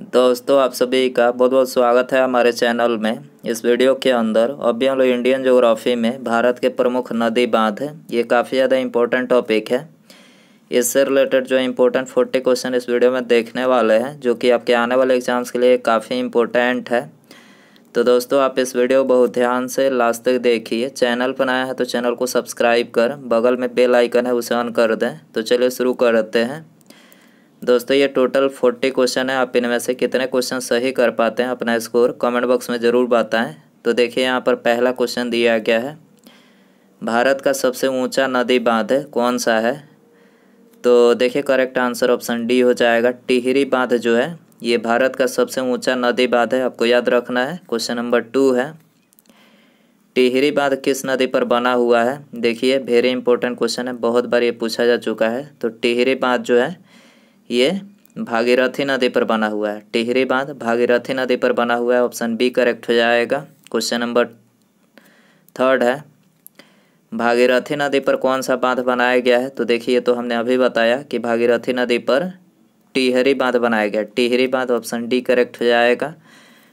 दोस्तों आप सभी का बहुत बहुत स्वागत है हमारे चैनल में इस वीडियो के अंदर अभी हम लोग इंडियन जोग्राफी में भारत के प्रमुख नदी बांध है ये काफ़ी ज़्यादा इम्पोर्टेंट टॉपिक है इससे रिलेटेड जो इम्पोर्टेंट फोर्टी क्वेश्चन इस वीडियो में देखने वाले हैं जो कि आपके आने वाले एग्जाम्स के लिए काफ़ी इम्पोर्टेंट है तो दोस्तों आप इस वीडियो बहुत ध्यान से लास्ट तक देखिए चैनल पर है तो चैनल को सब्सक्राइब कर बगल में बेल आइकन है उसे ऑन कर दें तो चलिए शुरू करते हैं दोस्तों ये टोटल फोर्टी क्वेश्चन है आप इनमें से कितने क्वेश्चन सही कर पाते हैं अपना स्कोर कमेंट बॉक्स में ज़रूर बताएं तो देखिए यहाँ पर पहला क्वेश्चन दिया गया है भारत का सबसे ऊंचा नदी बांध है कौन सा है तो देखिए करेक्ट आंसर ऑप्शन डी हो जाएगा टिहरी बांध जो है ये भारत का सबसे ऊँचा नदी बांध है आपको याद रखना है क्वेश्चन नंबर टू है टिहरी बांध किस नदी पर बना हुआ है देखिए वेरी इंपॉर्टेंट क्वेश्चन है बहुत बार ये पूछा जा चुका है तो टिहरी बांध जो है ये भागीरथी नदी पर बना हुआ है टिहरी बांध भागीरथी नदी पर बना हुआ है ऑप्शन बी करेक्ट हो जाएगा क्वेश्चन नंबर थर्ड है भागीरथी नदी पर कौन सा बांध बनाया गया है तो देखिए तो हमने अभी बताया कि भागीरथी नदी पर टिहरी बांध बनाया गया टिहरी बांध ऑप्शन डी करेक्ट हो जाएगा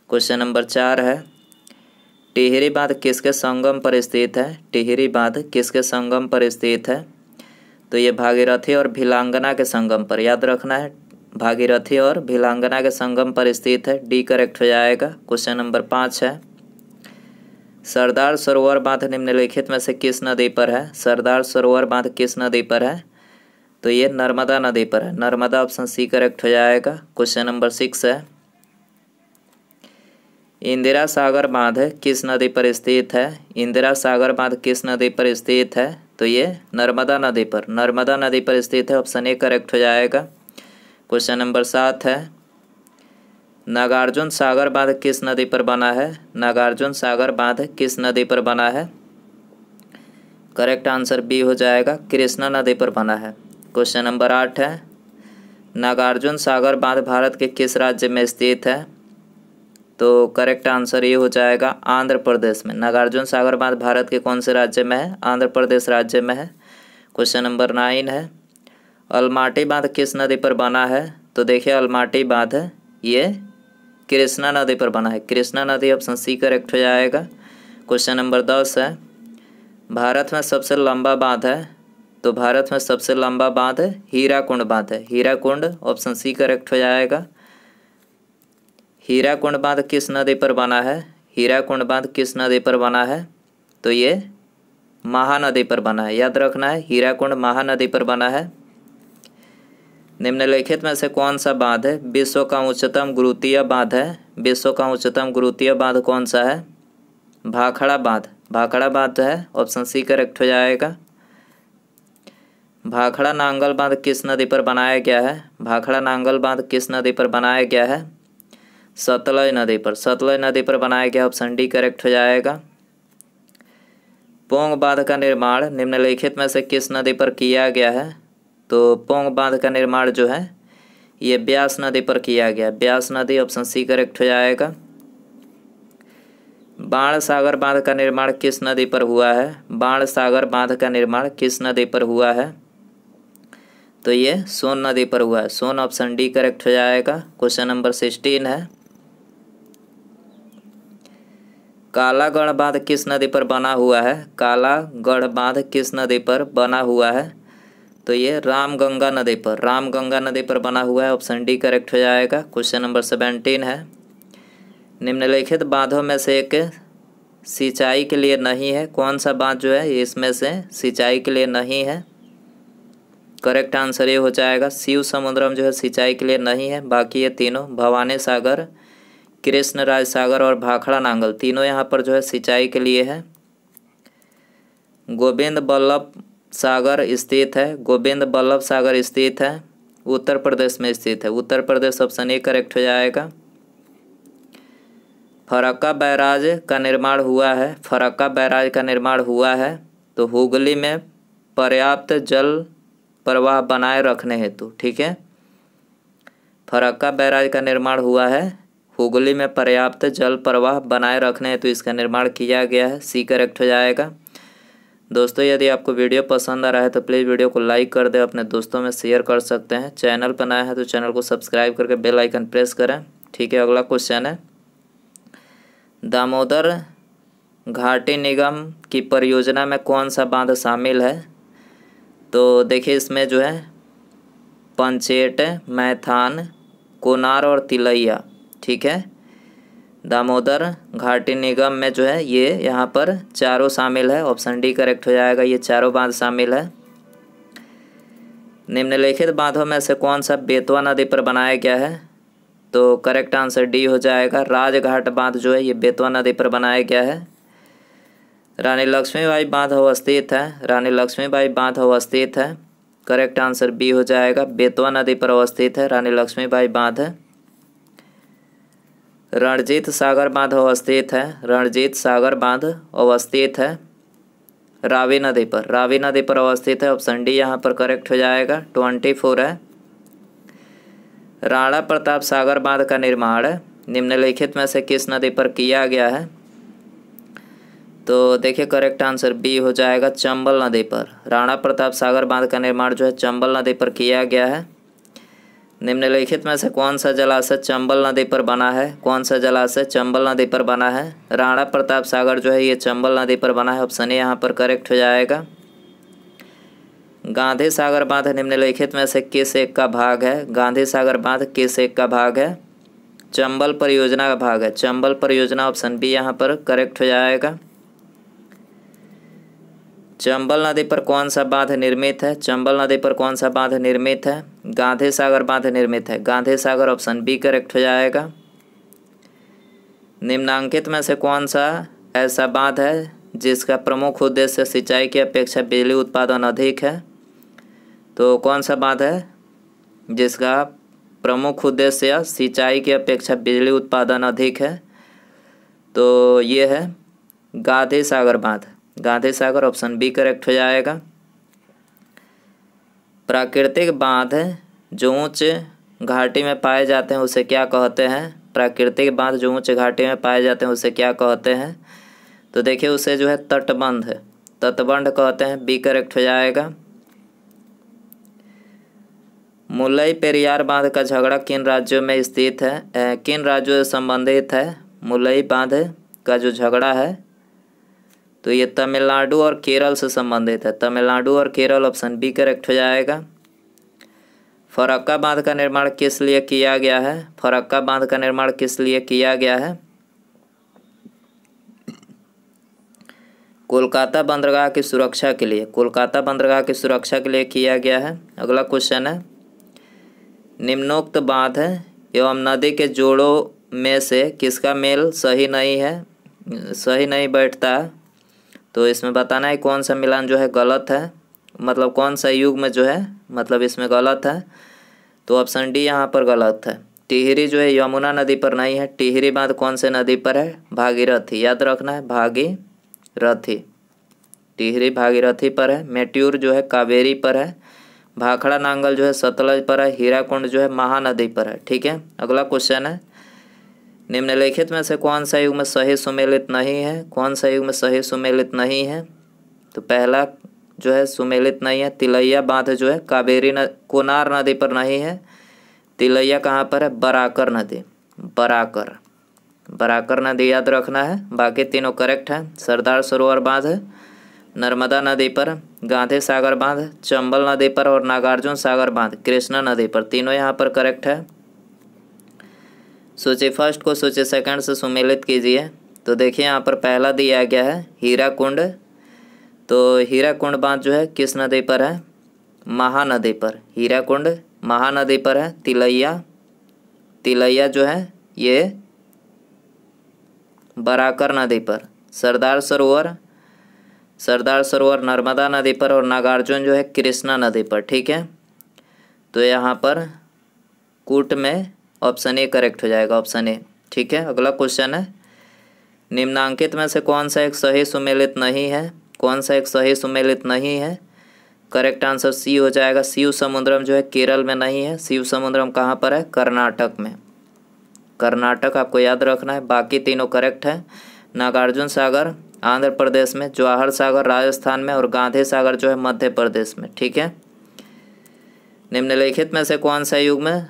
क्वेश्चन नंबर चार है टिहरी बांध किसके संगम पर स्थित है टिहरी बांध किसके संगम पर स्थित है तो ये भागीरथी और भिलांगना के संगम पर याद रखना है भागीरथी और भिलांगना के संगम पर स्थित है डी करेक्ट हो जाएगा क्वेश्चन नंबर पाँच है सरदार सरोवर बांध निम्नलिखित में से किस नदी पर है सरदार सरोवर बांध किस नदी पर है तो ये नर्मदा नदी पर है नर्मदा ऑप्शन सी करेक्ट हो जाएगा क्वेश्चन नंबर सिक्स है इंदिरा सागर बांध किस नदी पर स्थित है इंदिरा सागर बांध किस नदी पर स्थित है तो ये नर्मदा नदी पर नर्मदा नदी पर स्थित है ऑप्शन ए करेक्ट हो जाएगा क्वेश्चन नंबर सात है नागार्जुन सागर बांध किस नदी पर बना है नागार्जुन सागर बांध किस नदी पर बना है करेक्ट आंसर बी हो जाएगा कृष्णा नदी पर बना है क्वेश्चन नंबर आठ है नागार्जुन सागर बांध भारत के किस राज्य में स्थित है तो करेक्ट आंसर ये हो जाएगा आंध्र प्रदेश में नागार्जुन सागर बांध भारत के कौन से राज्य में है आंध्र प्रदेश राज्य में है क्वेश्चन नंबर नाइन है अलमाटी बांध किस नदी पर बना है तो देखिए अलमाटी बांध है ये कृष्णा नदी पर बना है कृष्णा नदी ऑप्शन सी करेक्ट हो जाएगा क्वेश्चन नंबर दस है भारत में सबसे लंबा बांध है तो भारत में सबसे लंबा बांध हीरा कुंड बांध है हीरा कुंड ऑप्शन सी करेक्ट हो जाएगा हीरा कुंड बांध किस नदी पर बना है हीरा कुंड बांध किस नदी पर बना है तो ये महानदी पर बना है याद रखना है हीरा कुंड महानदी पर बना है निम्नलिखित में से कौन सा बांध है विश्व का उच्चतम गुरुतीय बांध है विश्व का उच्चतम गुरुतीय बांध कौन सा है भाखड़ा बांध भाखड़ा बांध तो है ऑप्शन सी करेक्ट हो जाएगा भाखड़ा नांगल बांध किस नदी पर बनाया गया है भाखड़ा नांगल बांध किस नदी पर बनाया गया है सतलज नदी पर सतलज नदी पर बनाया गया ऑप्शन डी करेक्ट हो जाएगा पोंग बांध का निर्माण निम्नलिखित में से किस नदी पर किया गया है तो पोंग बांध का निर्माण जो है ये ब्यास नदी पर किया गया ब्यास नदी ऑप्शन सी करेक्ट हो जाएगा बाण सागर बांध का निर्माण किस नदी पर हुआ है बाण सागर बांध का निर्माण किस नदी पर हुआ है तो ये सोन नदी पर हुआ है सोन ऑप्शन डी करेक्ट हो जाएगा क्वेश्चन नंबर सिक्सटीन है कालागढ़ बांध किस नदी पर बना हुआ है कालागढ़ बांध किस नदी पर बना हुआ है तो ये रामगंगा नदी पर रामगंगा नदी पर बना हुआ है ऑप्शन डी करेक्ट हो जाएगा क्वेश्चन नंबर सेवेंटीन है निम्नलिखित बांधों में से एक सिंचाई के लिए नहीं है कौन सा बांध जो है इसमें से सिंचाई के लिए नहीं है करेक्ट आंसर ये हो जाएगा शिव समुद्रम जो है सिंचाई के लिए नहीं है बाकी ये तीनों भवानी सागर कृष्ण राज सागर और भाखड़ा नांगल तीनों यहाँ पर जो है सिंचाई के लिए है गोविंद बल्लभ सागर स्थित है गोविंद बल्लभ सागर स्थित है उत्तर प्रदेश में स्थित है उत्तर प्रदेश ऑप्शन ए करेक्ट हो जाएगा फरक्का बैराज का निर्माण हुआ है फरक्का बैराज का निर्माण हुआ है तो हुगली में पर्याप्त जल प्रवाह बनाए रखने हेतु ठीक है फरक्का बैराज का निर्माण हुआ है हुगली में पर्याप्त जल प्रवाह बनाए रखने हेतु तो इसका निर्माण किया गया है सी करेक्ट हो जाएगा दोस्तों यदि आपको वीडियो पसंद आ रहा है तो प्लीज़ वीडियो को लाइक कर दें अपने दोस्तों में शेयर कर सकते हैं चैनल पर नया है तो चैनल को सब्सक्राइब करके बेल आइकन प्रेस करें ठीक है अगला क्वेश्चन है दामोदर घाटी निगम की परियोजना में कौन सा बांध शामिल है तो देखिए इसमें जो है पंचेट मैथान कोनार और तिलैया ठीक है दामोदर घाटी निगम में जो है ये यहाँ पर चारों शामिल है ऑप्शन डी करेक्ट हो जाएगा ये चारों बांध शामिल है निम्नलिखित बांधों में से कौन सा बेतवा नदी पर बनाया गया है तो करेक्ट आंसर डी हो जाएगा राजघाट बांध जो है ये बेतवा नदी पर बनाया गया है रानी लक्ष्मीबाई बांध अवस्थित है रानी लक्ष्मीबाई बांध अवस्थित है करेक्ट आंसर बी हो जाएगा बेतवा नदी पर अवस्थित है रानी लक्ष्मीबाई बांध है रणजीत सागर बांध अवस्थित है रणजीत सागर बांध अवस्थित है रावी नदी पर रावी नदी पर अवस्थित है ऑप्शन डी यहाँ पर करेक्ट हो जाएगा ट्वेंटी फोर है राणा प्रताप सागर बांध का निर्माण निम्नलिखित में से किस नदी पर किया गया है तो देखिए करेक्ट आंसर बी हो जाएगा चंबल नदी पर राणा प्रताप सागर बांध का निर्माण जो है चंबल नदी पर किया गया है निम्नलिखित में से कौन सा जलाशय चंबल नदी पर बना है कौन सा जलाशय चंबल नदी पर बना है राणा प्रताप सागर जो है ये चंबल नदी पर बना है ऑप्शन ए यहाँ पर करेक्ट हो जाएगा गांधी सागर बांध निम्नलिखित में से किस एक का भाग है गांधी सागर बांध किस एक का भाग है चंबल परियोजना का भाग है चंबल परियोजना ऑप्शन बी यहाँ पर करेक्ट हो जाएगा चंबल नदी पर कौन सा बांध निर्मित है चंबल नदी पर कौन सा बांध निर्मित है गांधी सागर बांध निर्मित है Gandhi Sagar option B correct हो जाएगा निम्नांकित में से कौन सा ऐसा बांध है जिसका प्रमुख उद्देश्य सिंचाई की अपेक्षा बिजली उत्पादन अधिक है तो कौन सा बांध है जिसका प्रमुख उद्देश्य सिंचाई की अपेक्षा बिजली उत्पादन अधिक है तो ये है गांधी सागर बांध Gandhi Sagar option B correct हो जाएगा प्राकृतिक बांध जो ऊँच घाटी में पाए जाते हैं उसे क्या कहते हैं प्राकृतिक बांध जो ऊँच घाटी में पाए जाते हैं उसे क्या कहते हैं तो देखिए उसे जो है तटबंध तटबंध कहते हैं बी करेक्ट हो जाएगा मुलई पेरियार बांध का झगड़ा किन राज्यों में स्थित है किन राज्यों से संबंधित है मुलई बांध का जो झगड़ा है तो ये तमिलनाडु और केरल से संबंधित है तमिलनाडु और केरल ऑप्शन बी करेक्ट हो जाएगा फरक्का बांध का निर्माण किस लिए किया गया है फरक्का बांध का निर्माण किस लिए किया गया है कोलकाता बंदरगाह की सुरक्षा के लिए कोलकाता बंदरगाह की सुरक्षा के लिए किया गया है अगला क्वेश्चन है निम्नोक्त बांध है एवं नदी के जोड़ों में से किसका मेल सही नहीं है सही नहीं बैठता है तो इसमें बताना है कौन सा मिलान जो है गलत है मतलब कौन सा युग में जो है मतलब इसमें गलत है तो ऑप्शन डी यहाँ पर गलत है टिहरी जो है यमुना नदी पर नहीं है टिहरी बांध कौन से नदी पर है भागीरथी याद रखना है भागीरथी टिहरी भागीरथी पर है मेट्यूर जो है कावेरी पर है भाखड़ा नांगल जो है सतलज पर है हीराकुंड जो है महानदी पर है ठीक है अगला क्वेश्चन है निम्नलिखित में से कौन सा युग्म सही सुमेलित नहीं है कौन सा युग्म सही सुमेलित नहीं है तो पहला जो है सुमेलित नहीं है तिलैया बांध जो है कावेरी न कोनार नदी पर नहीं है तिलैया कहाँ पर है बराकर नदी बराकर बराकर नदी याद रखना है बाकी तीनों करेक्ट हैं सरदार सरोवर बांध है नर्मदा नदी पर गांधी सागर बांध चंबल नदी पर और नागार्जुन सागर बांध कृष्णा नदी पर तीनों यहाँ पर करेक्ट है सूची फर्स्ट को सूची सेकंड से सुमेलित कीजिए तो देखिए यहाँ पर पहला दिया गया है हीरा कुंड तो हीरा कुंड बांध जो है किस नदी पर है महानदी पर हीरा कुंड महानदी पर है तिलैया तिलैया जो है ये बराकर नदी पर सरदार सरोवर सरदार सरोवर नर्मदा नदी पर और नागार्जुन जो है कृष्णा नदी पर ठीक है तो यहाँ पर कूट में ऑप्शन ए करेक्ट हो जाएगा ऑप्शन ए ठीक है अगला क्वेश्चन है निम्नांकित में से कौन सा एक सही सुमेलित नहीं है कौन सा एक सही सुमेलित नहीं है करेक्ट आंसर सी हो जाएगा शिव समुद्रम जो है केरल में नहीं है शिव समुद्रम कहाँ पर है कर्नाटक में कर्नाटक आपको याद रखना है बाकी तीनों करेक्ट है नागार्जुन सागर आंध्र प्रदेश में जवाहर सागर राजस्थान में और गांधी सागर जो है मध्य प्रदेश में ठीक है निम्नलिखित में से कौन सा युग में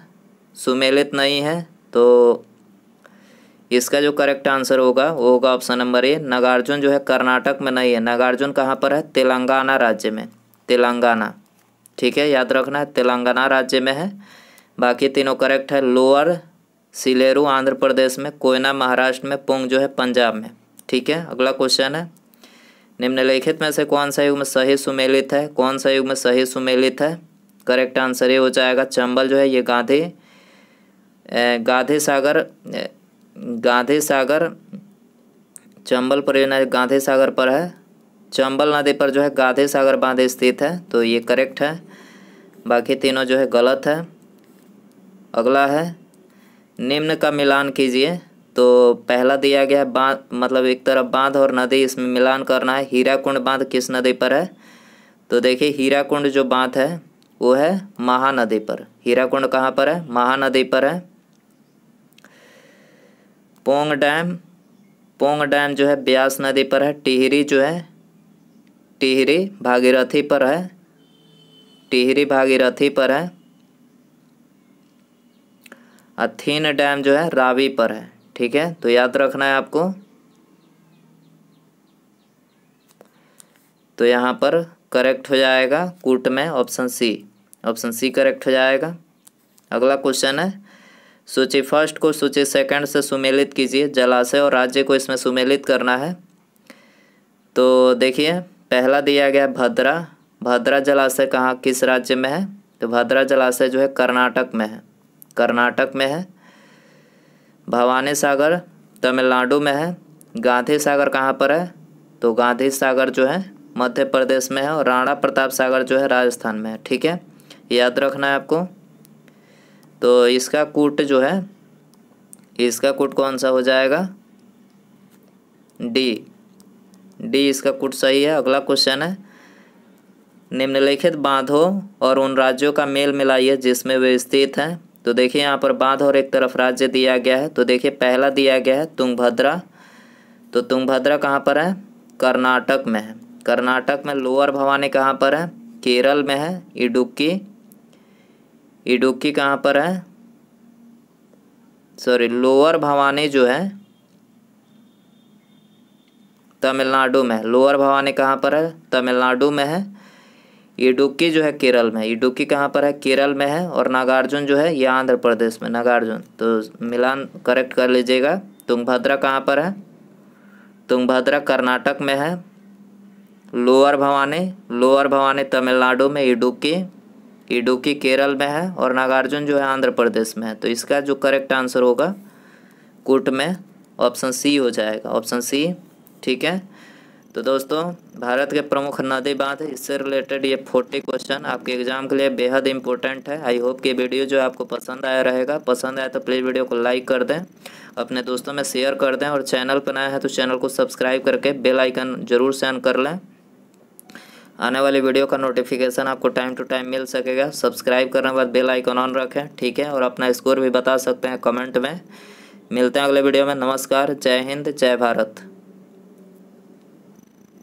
सुमेलित नहीं है तो इसका जो करेक्ट आंसर होगा वो होगा ऑप्शन नंबर ए नागार्जुन जो है कर्नाटक में नहीं है नागार्जुन कहाँ पर है तेलंगाना राज्य में तेलंगाना ठीक है याद रखना है तेलंगाना राज्य में है बाकी तीनों करेक्ट है लोअर सिलेरू आंध्र प्रदेश में कोयना महाराष्ट्र में पोंग जो है पंजाब में ठीक है अगला क्वेश्चन है निम्नलिखित में से कौन सा युग में सही सुमेलित है कौन सा युग में सही सुमेलित है करेक्ट आंसर ये हो जाएगा चंबल जो है ये गांधी गांधे सागर गांधे सागर चंबल परियोजना गांधे सागर पर है चंबल नदी पर जो है गाधे सागर बांध स्थित है तो ये करेक्ट है बाकी तीनों जो है गलत है अगला है निम्न का मिलान कीजिए तो पहला दिया गया है बांध मतलब एक तरफ बांध और नदी इसमें मिलान करना है हीरा कुंड बांध किस नदी पर है तो देखिए हीरा कुंड जो बांध है वो है महानदी पर हीरा कहाँ पर है महानदी पर है पोंग डैम पोंग डैम जो है ब्यास नदी पर है टिहरी जो है टिहरी भागीरथी पर है टिहरी भागीरथी पर है अथीन डैम जो है रावी पर है ठीक है तो याद रखना है आपको तो यहाँ पर करेक्ट हो जाएगा कूट में option C option C correct हो जाएगा अगला क्वेश्चन है सूची फर्स्ट को सूची सेकंड से सुमेलित कीजिए जलाशय और राज्य को इसमें सुमेलित करना है तो देखिए पहला दिया गया भद्रा भद्रा जलाशय कहाँ किस राज्य में है तो भद्रा जलाशय जो है कर्नाटक में है कर्नाटक में है भवानी सागर तमिलनाडु में है गांधी सागर कहाँ पर है तो गांधी सागर जो है मध्य प्रदेश में है और राणा प्रताप सागर जो है राजस्थान में है ठीक है याद रखना है आपको तो इसका कूट जो है इसका कूट कौन सा हो जाएगा डी डी इसका कूट सही है अगला क्वेश्चन है निम्नलिखित बांधों और उन राज्यों का मेल मिलाइए जिसमें वे स्थित हैं तो देखिए यहाँ पर बांध और एक तरफ राज्य दिया गया है तो देखिए पहला दिया गया है तुंगभद्रा तो तुंगभद्रा कहाँ पर है कर्नाटक में है कर्नाटक में लोअर भवानी कहाँ पर है केरल में है इडुक्की इडुक्की कहाँ पर है सॉरी लोअर भवानी जो है तमिलनाडु में है लोअर भवानी कहाँ पर है तमिलनाडु में है इडुक्की जो है केरल में इडुक्की कहाँ पर है केरल में है और नागार्जुन जो है ये आंध्र प्रदेश में नागार्जुन तो मिलान करेक्ट कर लीजिएगा तुंगभद्रा कहाँ पर है तुंगभद्रा कर्नाटक में है लोअर भवानी लोअर भवानी तमिलनाडु में इडुक्की इडुकी केरल में है और नागार्जुन जो है आंध्र प्रदेश में है तो इसका जो करेक्ट आंसर होगा कुट में ऑप्शन सी हो जाएगा ऑप्शन सी ठीक है तो दोस्तों भारत के प्रमुख नदी बांध इससे रिलेटेड ये फोर्टी क्वेश्चन आपके एग्जाम के लिए बेहद इंपॉर्टेंट है आई होप कि वीडियो जो आपको पसंद आया रहेगा पसंद आया तो प्लीज़ वीडियो को लाइक कर दें अपने दोस्तों में शेयर कर दें और चैनल पर नया है तो चैनल को सब्सक्राइब करके बेलाइकन जरूर सेन कर लें आने वाली वीडियो का नोटिफिकेशन आपको टाइम टू टाइम मिल सकेगा सब्सक्राइब करने के बाद बेल आइकन ऑन रखें ठीक है और अपना स्कोर भी बता सकते हैं कमेंट में मिलते हैं अगले वीडियो में नमस्कार जय हिंद जय भारत